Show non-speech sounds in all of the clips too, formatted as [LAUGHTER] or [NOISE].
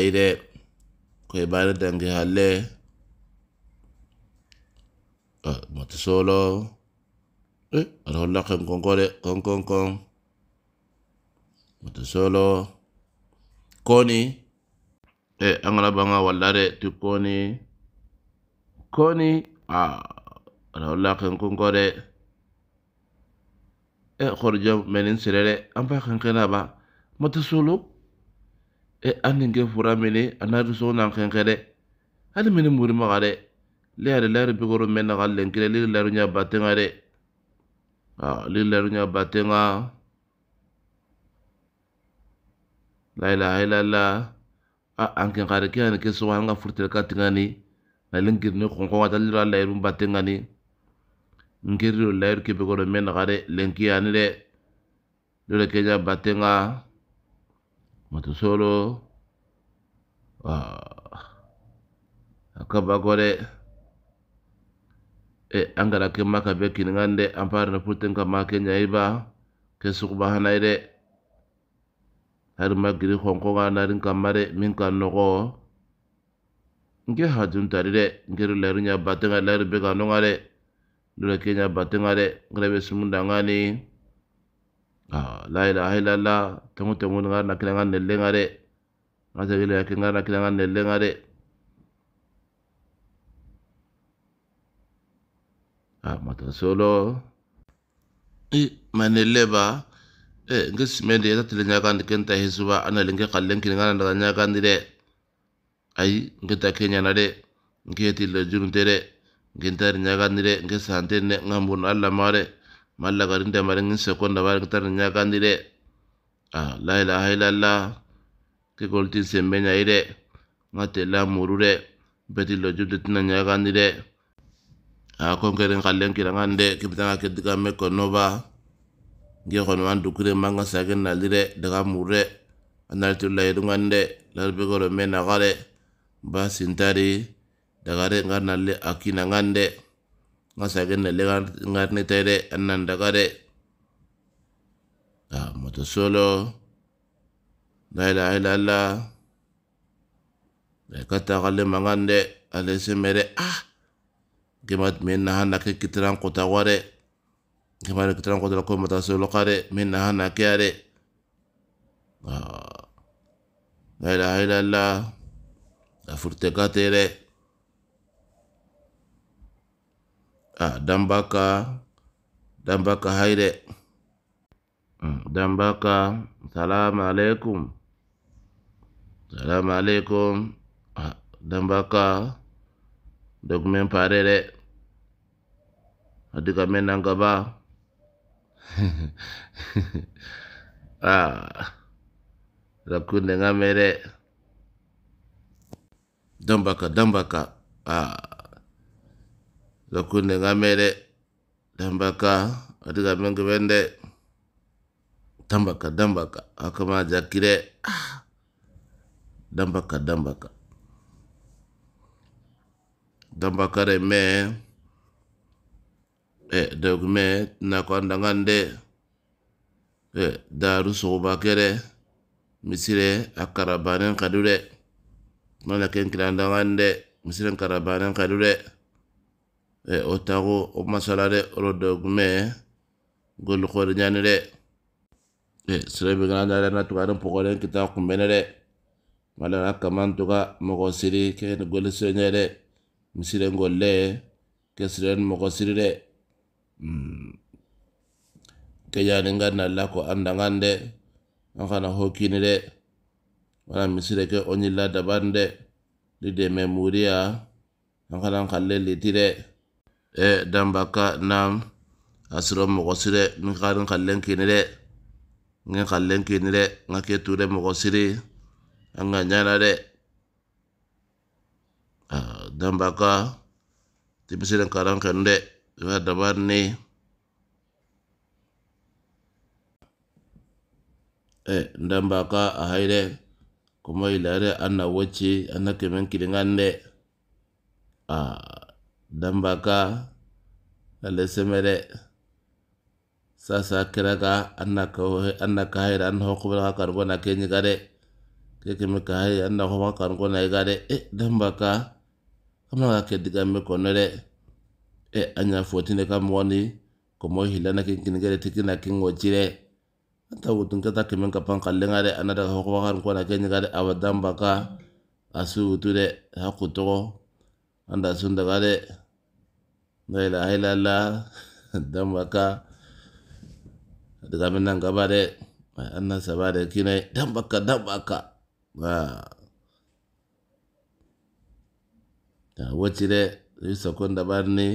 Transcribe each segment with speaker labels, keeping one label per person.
Speaker 1: faide koye baade dange halle ah, mati solo eh, aɗa holla kong kong kong mati solo koni e angala banga wallade ti koni koni a ah, aɗa holla ken konkode e eh, horjo menin sirere ampa pa kenkena ba mati solo e anin ke fura mene anatu so nan kenkere ali mene muri ma gare le ari lari bigoro mena galen kire lili lari nya batenga re a lili lari nya batenga la ila ila la a anken gare ke an ke so han ga furtel ka tingani na lingir ne khonko wa dalil la lari batenga ni ngir lo lari ke bigoro mena gare lenki ani re lo le ke ja batenga moto solo bagore, e angara ke maka beki ngande ampar na puteng ka make iba, ke sukba hanaire har kamare minka noko, nogo nke hajun tari de ngeri leru nya batenga leru be kanonga de lura ke nya batenga ngrebe sumundangani Ah, la ilaha illallah tamutamunngar nakkilangar nellengare asagila ah, yakkengar nakkilangar nellengare a mata solo i ma nelle ba e nge simende yetatile ñagandi ken ta hesuba anali nge xallenkilingana ndaga ñagandi de ayi nge ta ke ñana de nge yetilla juruntere nge ntari ñagandi de nge santenne ngambun allamaa de malla garinte maringin sekonda bari kitar nyakandi de ah la ilaha illallah ke goltin sembe nyai de ngate la muru de beti lo jude tina nyakandi de a ah, kon keren ki kirangan de kibitanga kedika me konoba nge kono an dukure manga sagen nali de daga murure de lai la yedungan de larbe goro me nagare ba sintari dagare ngar nalle akina ngande nga sagen legar ngarni tai ananda kare daga dai ga moto solo la ilaha illallah da kata kalle mangande ale semere ah gemat min na hana ke kitran kota ware gemat kitran kota ko mata solo kare min na hana ke are la ilaha illallah da furte katere ah, dambaka dambaka hayre mm, dambaka salamu aleykum salamu aleykum dambaka dogumen parere adiga men nangaba [LAUGHS] rakkunde ngamere dambaka dambaka ah. Lokunde ngamere dambaka adiga mengi bende dambaka dambaka akama jakire ah, dambaka dambaka dambaka re me e eh, dog me na kwanda ngande e daru so bakere misire akarabane kadure mala ken kiranda ngande misire akarabane kadure e o tago o masalare oro dogu me golu kore nyanire e sirebe gana nare na tuga adan pokore kita kumbenere mala na kaman tuga mogo siri ke ne golu sire nyere misire ngole ke sire n mogo siri re hmm. ke jani nga na lako anda ngande anka na hokini re wana misire ke onyila dabande lide me muria anka na nkale litire re e dambaka nam asro mo sire min karin kallen kini de ngin kallen kini de nga ke ture mogo siri anga nyana de dambaka tipi siren karan kende wa dabar ni e dambaka haire kuma ilare anna wachi anna kemen kilingande ah dambaka ale semere sasa kiraga anna ko anna kahira anna hokubra karbona kenyi gare keke me kahira anna hokubra karbona gare e dambaka kama ka diga me konore e anya fotine kamoni komo hilana kinkin gare tikina kingo jire anta wutun kata kimen kapan kallengare anna daga hokubra karbona kenyi gare dambaka asu wutude hakutogo anda sunda bade la ilaha illallah dan baka daga min a n gaba de mai annan saba d e kinai dan baka dan baka w a ta wace de yi sakon da bar ne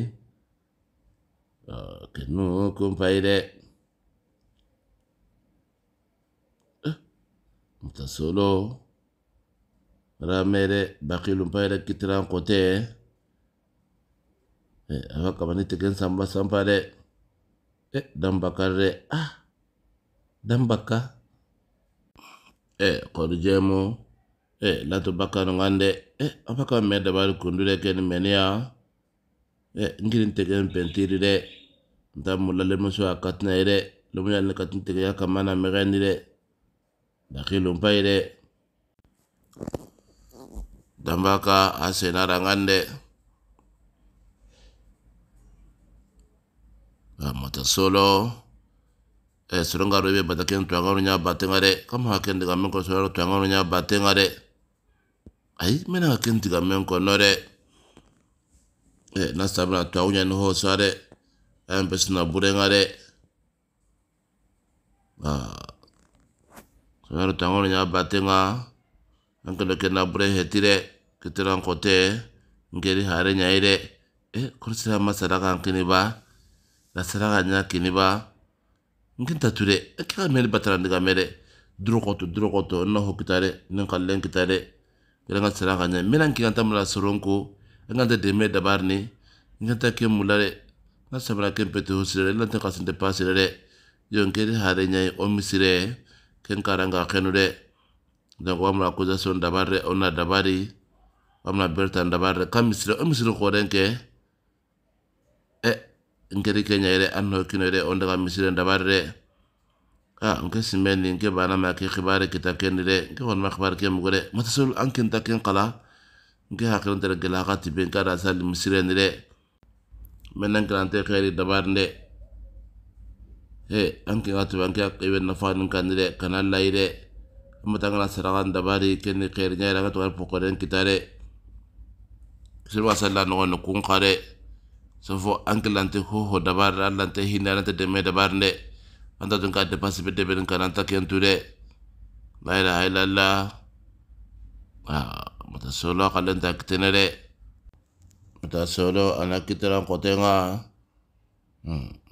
Speaker 1: kanu kun fai de mutasolo ramere bakilun fai da kitiran kote eh b'a kabani samba samba sanpa eh ɛ danbaka ah danbaka eh kɔrijɛmo eh latobaka nɔngan dɛ eh a b'a ka mɛ dabari kundu dɛ kɛ kan ya? eh, ni mɛniya ɛ n kirin tigɛ n pɛntiri dɛ n ta mula lemuso a katina ye dɛ ya kamana katin tigɛya kama na mɛgɛni dɛ Ah, mata solo e eh, suranga rebe bata ken tuanga runya bate ngare kam ha ken diga ai mena ha nore e eh, na sabra tuanga no ho sare em eh, pesna bure ngare a suranga tuanga runya bate nga angkelo hetire ketirang kote ngeri hare nyaire e kursi ha masara kang kini ba nka sera kini ba mungkin nkinta ture e ke ka meri batarandi ka mere durokoto durokoto nna hokitare nin kallen kitare gere nka sera ka ɲa mena nkinganta mula soronko nkanta deme dabarni nkanta ke mulare nka sabara ke npete hosirere lante kasinte pasirere yo nkeri hare ɲai o misire ke nkaranga kenure donc wamna accusation dabare ona dabari wamna bertan dabare ka misire o misire ke nkeri kenyayire an hokkinoyire on daga misiren dabarire ka nke simendi nke banama ke xibare kita kenire nke ma kibare ke mugore matasol an ta ken xala nke hakirantere gela xa tibe nka da sali misirenire mena nkelante xeeri dabarinde e an kenga tuba nke ibe nafanin kanire kana layire amatangana saraxan dabari keni xeeri ñayire anga togari pokore nkitare silwa salla noxone kun kare so fo ankilante hoho dabare allante hina alante demme dabar ne anta tun ka dépense be debe ɗen kananta kentu de la la ah mata solo kalenta kitene de mata solo ana kitiran kotenga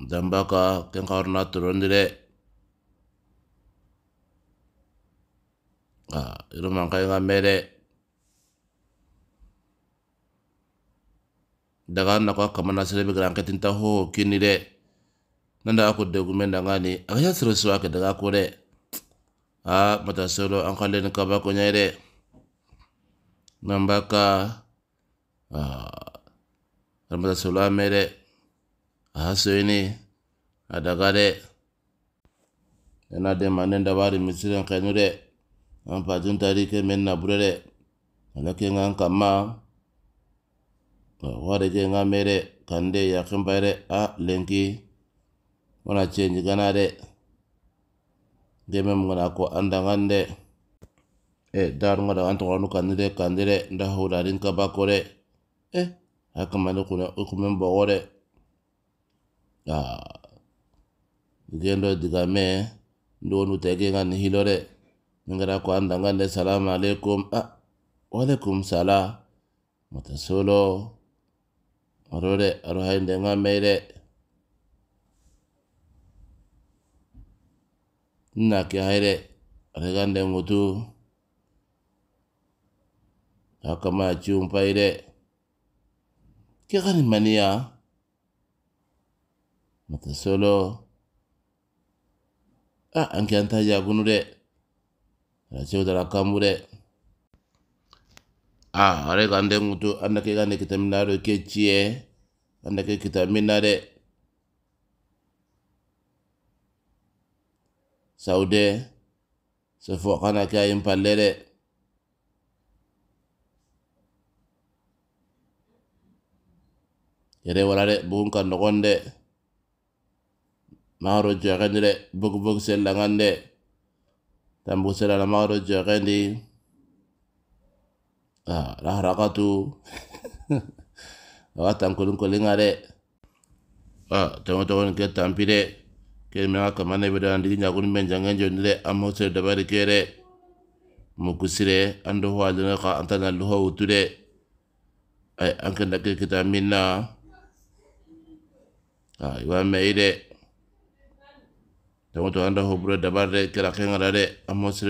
Speaker 1: dambaka hmm, kenka orna ah iru irumankainga me mere daga na ko kamana sere be gran katin ta ho kini de nanda ko aku de gumen da ngani ke ya sere suwa ka daga ko de a ah, mata solo an kale ni kaba ko nyai de nan a ah, mata solo a mere a so ini a daga de yana de manen da bari misiran kanu de an fajin tari ke men na bure alakin kama wore je nga mere kande ya kembare a lenki wana change gana de de mem ngana ko anda ngande e dar ngada anto wanu kande de kande de nda hola rin ka ba kore e haka man ko na ko mem ba wore a gendo diga me ndo nu tege ngan hilore ngara ko anda ngande salam alaikum a wa alaikum sala mata solo 我々、アロハイン伝言命令、なき入れ、あれがんでんごと、akama cium paire ke kan mania mata solo a an kan ta ja gunu de ra ce da kambu de ah, are ka ngutu anda ke kita minare ke cie eh. anda kita minare saude se fo kana ke ayin yere wala de bugun ka nogon de maaro joxendi de bug bug sellangande tambu selala Ah, la harakatu awa [LAUGHS] tankolin kolinga de ah, tongo togon ke tampi kita ke mena kamana be dan digi nyakun men menjangan joni de amma sir dabari kere mukusire ando ho alina ka na luho utude ay anka ndake kita minna ay wa mai de tongo to ando ho bro dabar de kira re de amma sir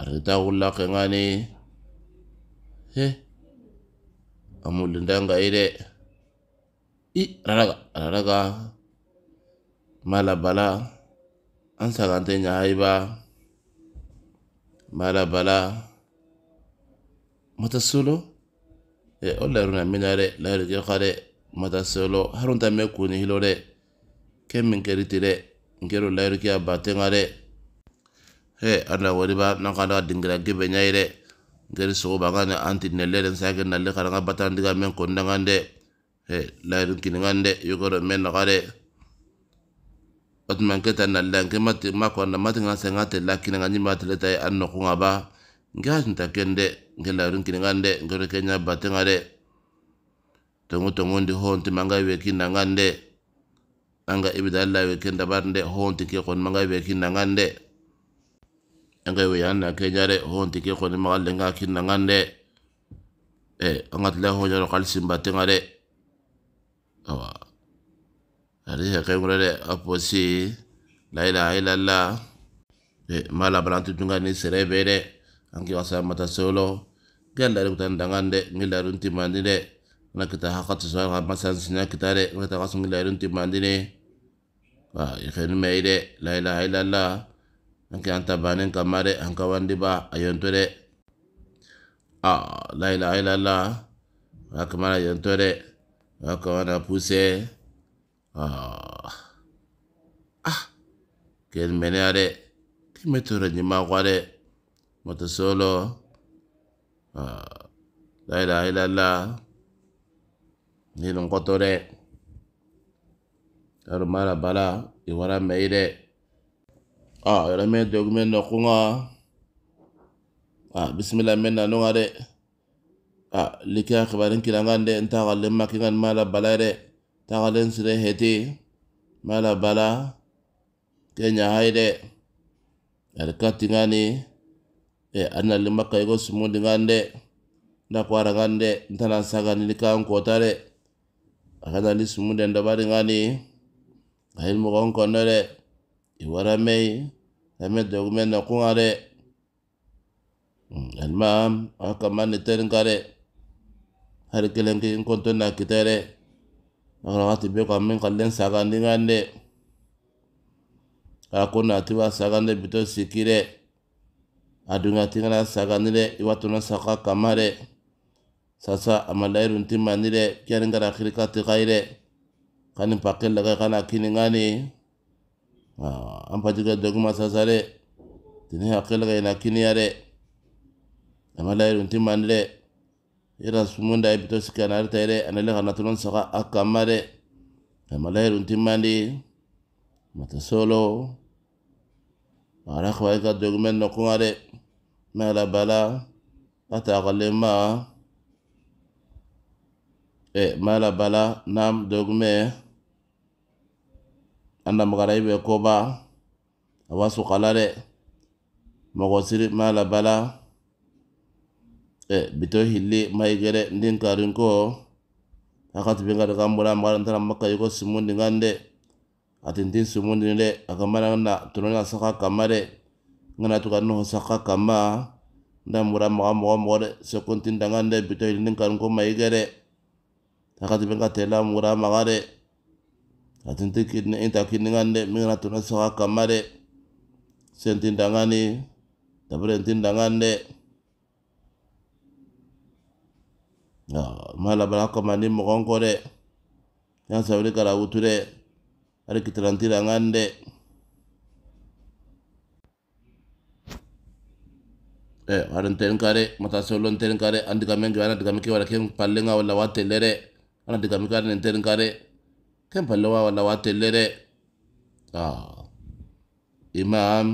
Speaker 1: ari ta ku ngani he amulinda nga ire i raraga raraga malabala an sagante ba malabala Matasulo? e o minare mina re laru ke xa harunta hilo re ke min re he anna wari ba na kala dingira gibe nyaire gari so ba ngana anti nelen den sage na le kala ngaba tan diga ngande he la rin kin ngande yugoro men na kare otman keta na la ngi mat ma ko na mat nga sanga te la kin ngani mat ngande ngoro kenya ngare honti kin ngande anga ibida la we kenda barnde honti ke kon manga we kin ngande enga we yanna kenya hontiki honti ke khoni magalle de eh oh, ngande e angat la ho jaro simba simbate ngade awa ari he kay ngure de aposi la ilaha la e eh, mala balantu tunga ni be de anki wasa mata solo de kutan dangande ngila runti na kita hakat sesuai ha masan sinya kita de ngata kasu ngila runti mandine wa ikhen ya, meide la ilaha illallah Nanti anta banen kamare angka wandi ba ayon yonto de a la ilaha illallah a kamana yonto de a puse ah ken meneya de ken be toro ɲima kwa solo la laila illallah ni nong kotore. de mara bala Iwara meire. ah yo men de men no kunga ah bismillah men na no ngare ah likya khabaren kila ngande nta galle makki ngan mala bala re ta galen sire heti mala bala kenya haide er katti ngani e anna le makka go sumundi ngande nda kwara ngande nta na sagani lika ko tare akana li sumunde ndabari ngani ayil mo gon konore iwara mei dogu men hmm, na kuŋa de elmam a kaman ni terin kare hari kelenki n konton na kite kala arawati be kan min kallen sagandingan de a ko nati wa ni bito siki de de iwatuna saka kamare sasa amalai mandi de kiyanin kara kirikati kayi de kani pakel lagai kana ngani an patiga dogma sasa de tini hakkil ga ina kiniya de ama layiru nti mani de ira sumunda ibito sikana arita de anale kana tulon saka akama de ama layiru nti mandi mata solo ara kwa ika dogmen nokunga de mala bala ata kalema e eh, mala bala nam dogme anda danbagarayi bɛ koba a b'a sukala dɛ mɔgɔ siri ma labala eh, bito hili maigere ndin karinko akati binga daga mura mbara ndara maka yuko simundi ngande atintin simundi dingande akamara na tunona saka kamare ngana tuka no saka kama nda mbora mwa mwa mwa sekuntin dangande bito hili ndin karinko maigere akati binga tela mbora magare atinti kidne inta kidningan ngande mina tuna sawa kamma de sentindangani tabirentindangan de ma labara bala kamani ko de yan sabili kara wuture ari ari kitirantirangan de eh warin ten kare mata solon ten kare andika mengi wana di kamiki wala keng palenga wala wate lere ana di kamikare kare kan pala wa telle dɛ imam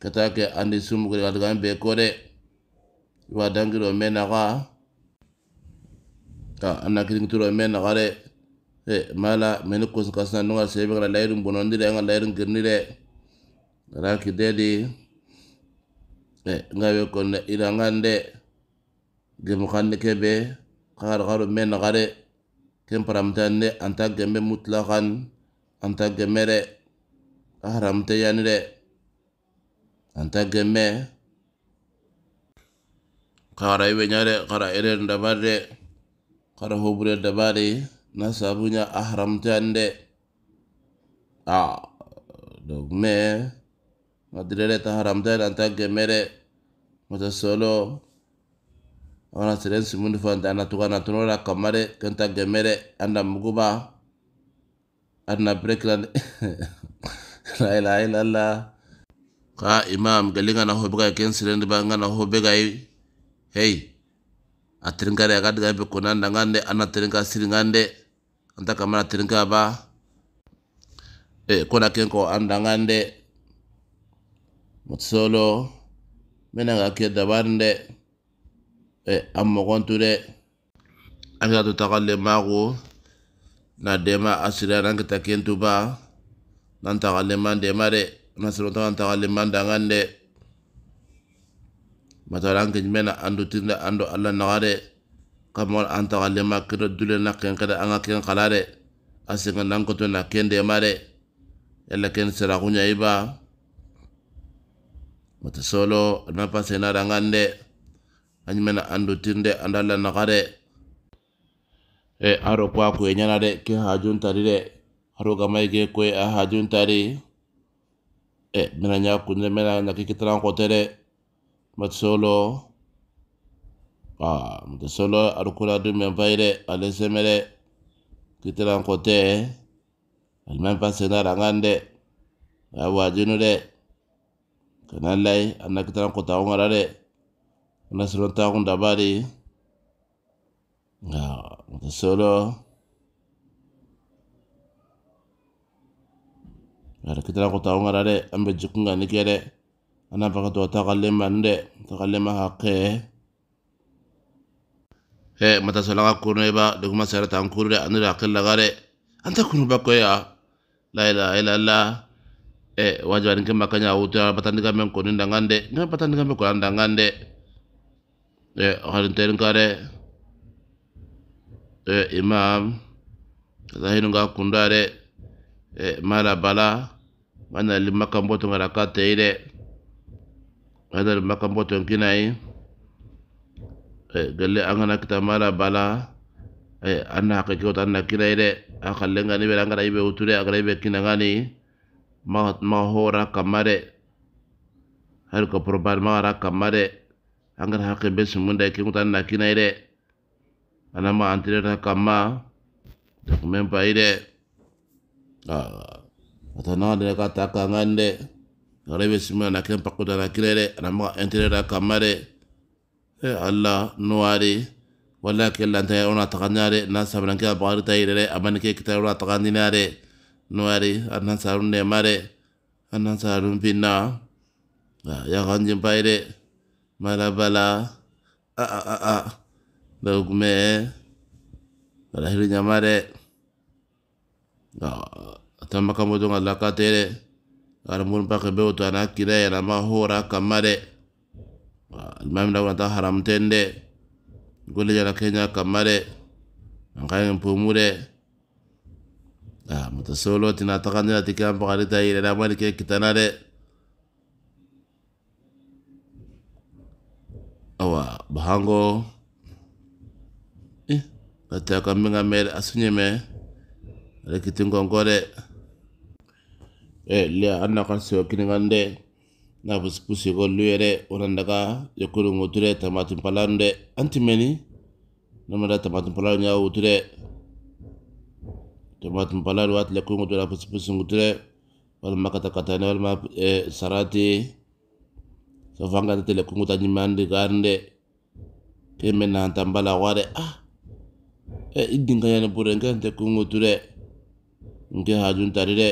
Speaker 1: ka taa kɛ an ni sumugu ka tugu an bɛɛ kɔ dɛ i b'a dankiri ka anna kiri turu o mena mala mɛ ni ka sinan nɔgɔ sɛ i bɛ ka layiru bɔnɔndi dɛ an k'i dedi de nga ka ira gemukan ken paramtande anta gembe mutlakan anta gemere de a haramteyani anta gemme kara ibe nyare kara eren ndabare kara hobure dabari na sabunya ahram tande a dogme madrele ta tande anta gemere mata solo ona seren simundi fonte ana tuga na tunora kamare kenta gemere anda muguba anda breakland de la [LAUGHS] ilaha ka imam galinga na hobega ken sirendi banga na hobega i hey atrinka re agad ya gabe nda ngande anna trinka siringande anta kamara tringa ba e kona ken ko anda ngande mutsolo menanga ke dabande Eh, a mɔgɔn to dɛ an ka na dema a sira n'an ba n'an taga leman dema dɛ na sɛbɛn taga taga mata dangan dɛ matara an andu jumɛn na an tinda an do ala naga an taga lema dule nakken kada anga ken kɛn asinga n'an na mare ella ken sara kunya iba mata solo na pasena dangan añimena andotirnde andalla naxa de e aro po a kuye de ke hajuntari de harogamayi ke kue a hajuntari e mena ña kunde mena ñaki kitarankote de mat solo a mat solo aɗo kula du men fayi de ale seme de kitarankote alimen pa senarangan de a wajinu de kana de ta taung dabari nga nta solo ada kitana ko ta ngara de ambe jikunga ni kede ana baka to ta kalle man ta kalle ma he mata sala ka kuno ba de kuma sara ta kuru de anura kalla gare anta kunu bako ya la ila ila la e wajwa kin makanya wuta patan diga men ndangande. ninda ngande ngam patan men harintenkare imam zahinuga kundare mala bala mana limaka mboto ngaraka teire mana limaka mboto nkinai galle angana kita mala bala an na ta a yi anna hakikiyo tanna kinaire akalenga nibe angara ibe uture agara ibe kinangani mahora kamare har ko probar mahara kamare an gara haƙƙin be sun munda ke mutan na kina ire ana ma an tire ta kama da kuma ba ire a ta na da ka ta ka ngan de gare be sun na kan pakuda na kire de ana ma an tire ta kama de e Allah nuwari walla ke lanta ona ta kanya de na sabran ke ba ta ire de aban ke kita ona ta kanya de nuwari anan sarun de mare anan sarun pinna ya ganjin ba ire Marabala, ah ah ah ah, Daugme, Barahiri Nyamare, Atamba Kamudung Alakatere, Aramun Pakebeu Tana Kire, Ramahora Kamare, Almam haram tende. Gule Jala Kenya Kamare, Angkayan Pumure, Ah, mutasolo tinatakanya tikan pakalita ile ramari ke kitanare. awa bahango eh kata ya kambe nga mere asunyeme rekiti ngongore eh lia anna kan sewa kini ngande na pusi luere luyere onandaka yokuru ngutre tamatin palande nama namada tamatin palande nyawa utre tamatin palande wat lekuru nguture pusi pusi wal makata kata katane walma eh, sarati sofangata tele kunguta mandi kande kembe nanta mbala ware ah e eh, iddinkayane ɓure nkente kunguture nke hajuntari de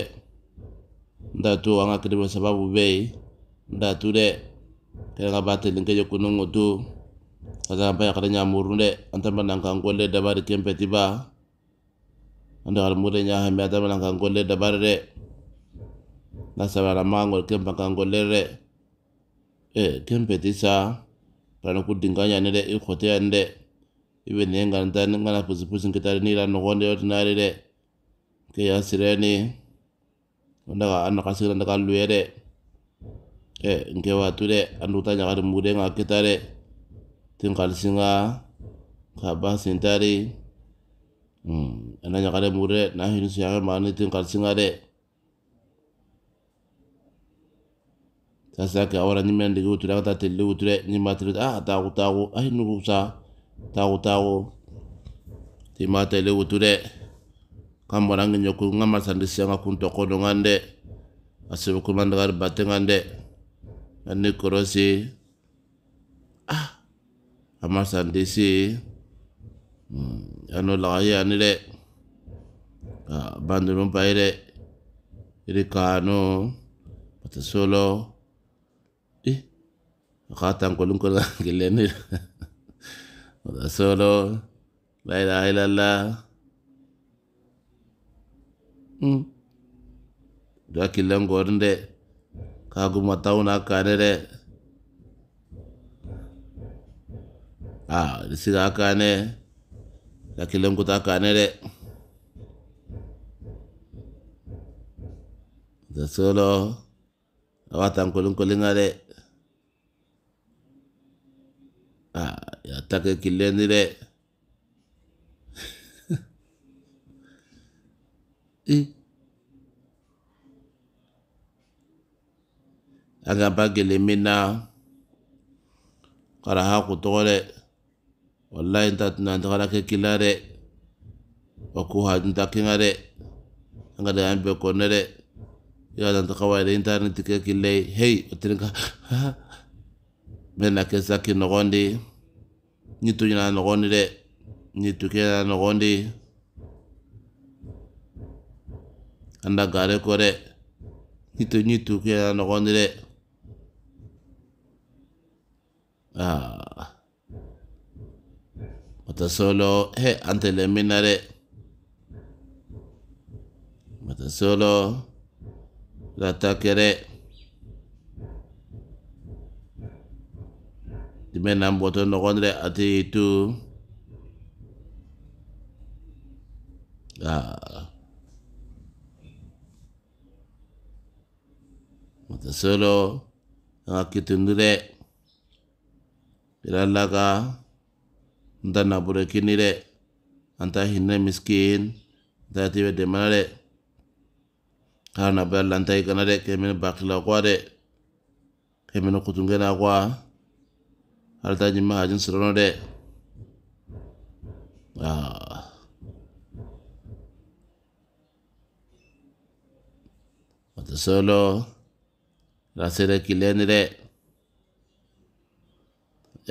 Speaker 1: nda tu anga kede ba sababu be nda tu de kerenga bateli nke yokunungu tu kazamba yakata ñamurnu de antamba nankangolle dabari kempeti ba ande almure ñahame atamba nankangolle dabari de nasabara mangol kempa kangolle re e eh, ken peti sa rano ku dinga nyane de i khote yan de ibe ne ngan ta ngana pusi pusi kita ni rano gonde yot nari de ke ya sireni wanda ka sire nda ka luye re e eh, nke watu de anu ta nyaka mure nga kita de tingkal singa ka ba sintari hmm ananya kare mure na hinu siya ma ka tingkal singa de Tasa ka awara ni mende digu tura ta tele tura ni matru ah ta ku ta ku nu sa ta ku ta ku ti ma tele utre kam barang nyo ku ngamar sandi sianga kun to ko do ngande ngande korosi ah amar sandi si hmm. ano la ya ni le ah bandu mo pa ire ire kano patasolo solo khatan kolun kola wala solo la ilaha illallah hmm da kilan gorin de ka guma tauna kane de a ah, siga kane la kilan kuta kane de da solo awatan kolun kolin de ya take killeni de [LAUGHS] anga ba gele mina kara ha ku tole wallahi ta na ta ke killare wa ku ha ta ke ngare anga da ambe ko nere ya da ta kawai da internet ke killai hey otrinka [LAUGHS] mena ke saki no gondi nyitu nyina nogondi de nyitu kena nogondi anda gare kore nyitu nyitu kena nogondi de ah mata solo he ante le minare mata solo la kere dimenam buatan nukon re ati itu ah mata solo ngaki ah, tundure bila laga nda nabure kini re anta hina miskin nda tiwe demana re karena berlantai kena re kemen bakila kwa re kemen kutungkena ah. kwa aritaji mahajin sɔrɔ dɛ de, ah, solo, rasa lasɛrɛ kile ni dɛ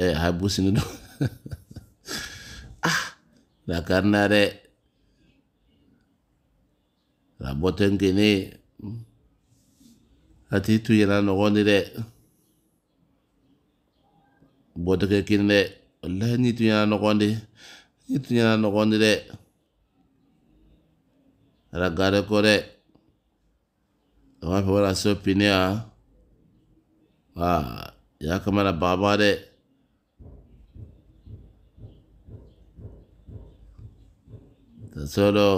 Speaker 1: ɛ a ah lakari na dɛ labɔtɔ nkene hmm, hati ti tu yɛlɛ nɔgɔ ni dɛ. boote kee kin no kondi ni ñaa noxondi ñiitu ñaa le, de raggaade ko de amaa fe wara soo piniya waa yaa kamara baaba de tasoo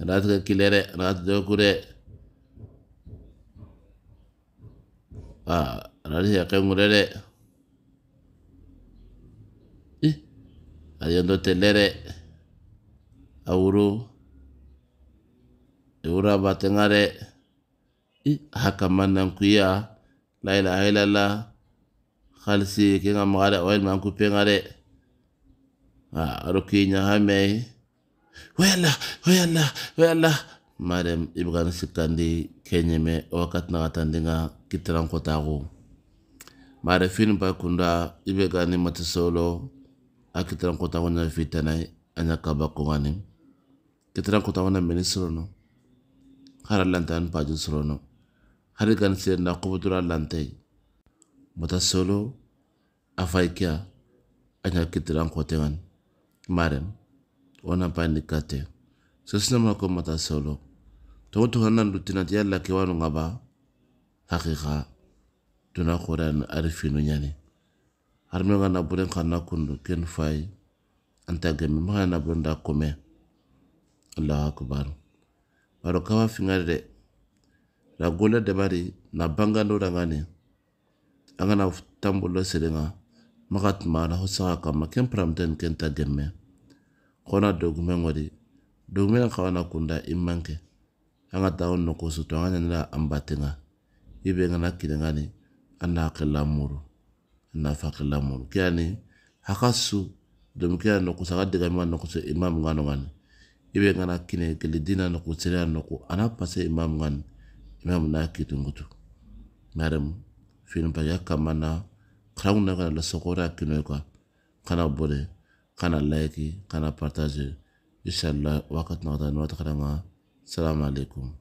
Speaker 1: anaatu ka kile de anaatu dooku kure, rari hea kai ngurere, ari ondo te lere, auru, ura bate ngare, i kuya manang kuia, la, khalsi ke nga magare oil man kupe ngare, a aru kui nya hamei, wela, wela, wela, mare ibu sikandi kenyeme wakati nakatandinga mare maarefin ba kunda ibe gani matisolo a kitirankotaku na fitanai anya kabakongani kitirankotaku na meni no hara lanta an paju no hari gani na kubutura lantai matasolo afaikia anya kitirankotegani pa wona panikate kate sosinamako matasolo tawon to hannan lutina ti yalla ke wanu ngaba haqiqa tuna quran arifinu nyani harme nga na buren kana kundu ken fay anta gemi maha na buren da kome allah akbar baro kawa fingare de la gola de bari na bangando da ngani anga na tambulo serenga magat mana hosa kama ken pramten ken ta gemme kona dogumen wadi dogumen kawana kunda immanke anga taun no ko suto anga nila ambatenga ibe ngana kilengani anna akila muru anna fakila muru kiani hakasu domkia no kusaka diga ma no kusa imam ngano ngani ibe ngana kine kelidina no kusira no ku anapase imam ngani imam na kitungutu ngarem film pa yakamana kraun na kana sokora kinoy kwa kana bore kana like kana partage inshallah wakat na wata na wata kana السلام عليكم